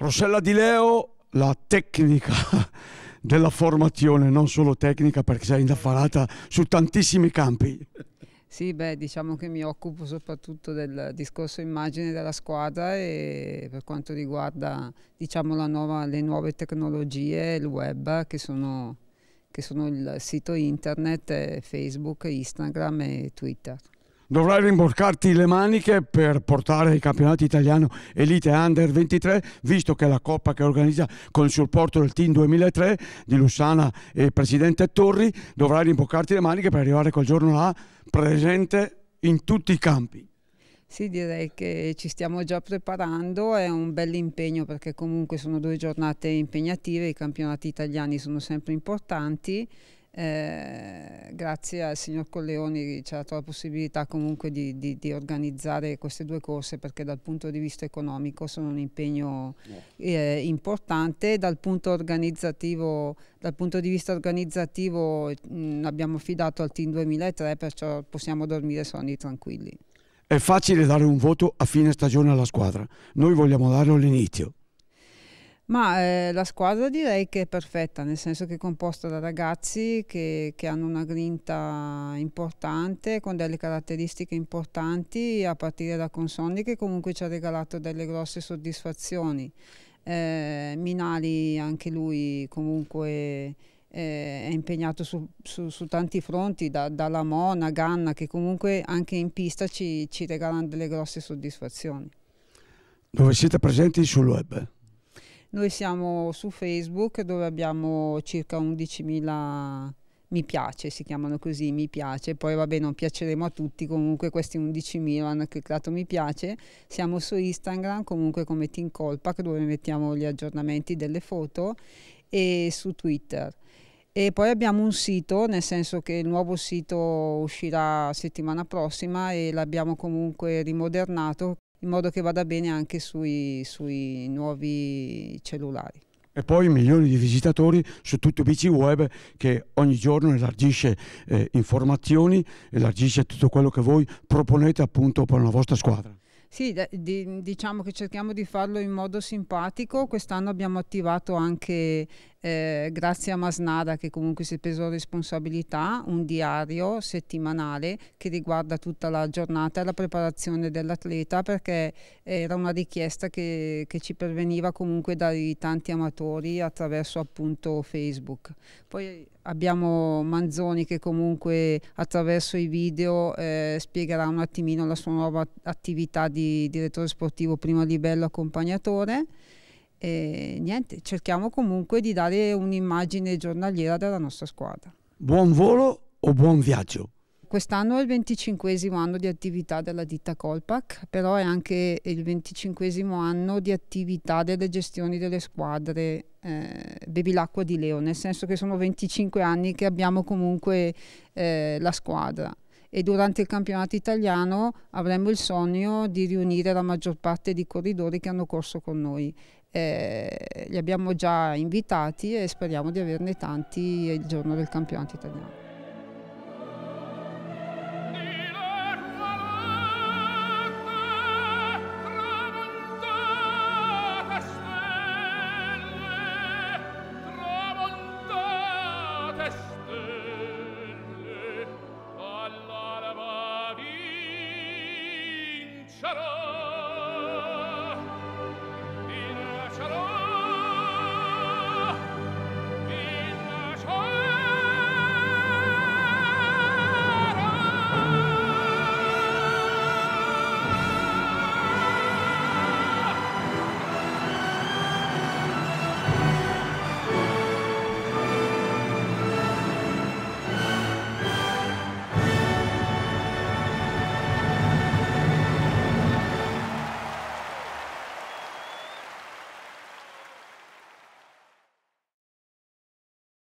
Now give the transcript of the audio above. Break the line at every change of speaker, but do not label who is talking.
Rossella Di Leo, la tecnica della formazione, non solo tecnica perché sei indaffarata su tantissimi campi.
Sì, beh, diciamo che mi occupo soprattutto del discorso immagine della squadra e per quanto riguarda diciamo, nuova, le nuove tecnologie, il web, che sono, che sono il sito internet, eh, Facebook, Instagram e Twitter.
Dovrai rimboccarti le maniche per portare il campionato italiano Elite Under 23, visto che la coppa che organizza con il supporto del Team 2003 di Lussana e Presidente Torri, dovrai rimboccarti le maniche per arrivare quel giorno là presente in tutti i campi.
Sì, direi che ci stiamo già preparando, è un bel impegno perché comunque sono due giornate impegnative, i campionati italiani sono sempre importanti. Eh, grazie al signor Colleoni c'è stata la possibilità comunque di, di, di, organizzare queste due corse perché dal punto di vista economico sono un impegno eh, importante, dal punto, dal punto, di vista organizzativo mh, mm, abbiamo affidato al team 2003 perciò possiamo dormire sonni tranquilli.
È facile dare un voto a fine stagione alla squadra, noi vogliamo darlo all'inizio.
Ma eh, la squadra direi che è perfetta, nel senso che è composta da ragazzi che, che, hanno una grinta importante, con delle caratteristiche importanti, a partire da Consonni che comunque ci ha regalato delle grosse soddisfazioni. Eh, Minali anche lui comunque eh, è impegnato su, su, su, tanti fronti, da, dalla Mona, Ganna, che comunque anche in pista ci, ci regalano delle grosse soddisfazioni.
Dove siete presenti sul web?
Noi siamo su Facebook dove abbiamo circa 11.000 mi piace, si chiamano così, mi piace, poi vabbè non piaceremo a tutti, comunque questi 11.000 hanno cliccato mi piace, siamo su Instagram comunque come Team Colpac dove mettiamo gli aggiornamenti delle foto e su Twitter. E poi abbiamo un sito, nel senso che il nuovo sito uscirà settimana prossima e l'abbiamo comunque rimodernato in modo che vada bene anche sui, sui nuovi cellulari
e poi milioni di visitatori su tutto BC Web che ogni giorno elargisce eh, informazioni, elargisce tutto quello che voi proponete appunto per la vostra squadra.
Sì, diciamo che cerchiamo di farlo in modo simpatico, quest'anno abbiamo attivato anche eh, grazie a Masnada che comunque si è preso la responsabilità, un diario settimanale che riguarda tutta la giornata e la preparazione dell'atleta perché era una richiesta che, che, ci perveniva comunque dai tanti amatori attraverso appunto Facebook. Poi abbiamo Manzoni che comunque attraverso i video eh, spiegherà un attimino la sua nuova attività di direttore sportivo primo livello accompagnatore. E niente, cerchiamo comunque di dare un'immagine giornaliera della nostra squadra.
Buon volo o buon viaggio?
Quest'anno è il venticinquesimo anno di attività della ditta Colpac, però è anche il venticinquesimo anno di attività delle gestioni delle squadre eh, Bevilacqua di Leo, nel senso che sono 25 anni che abbiamo comunque eh, la squadra e durante il campionato italiano avremmo il sogno di riunire la maggior parte dei corridori che hanno corso con noi eh, li abbiamo già invitati e speriamo di averne tanti il giorno del campionato italiano. Shut up!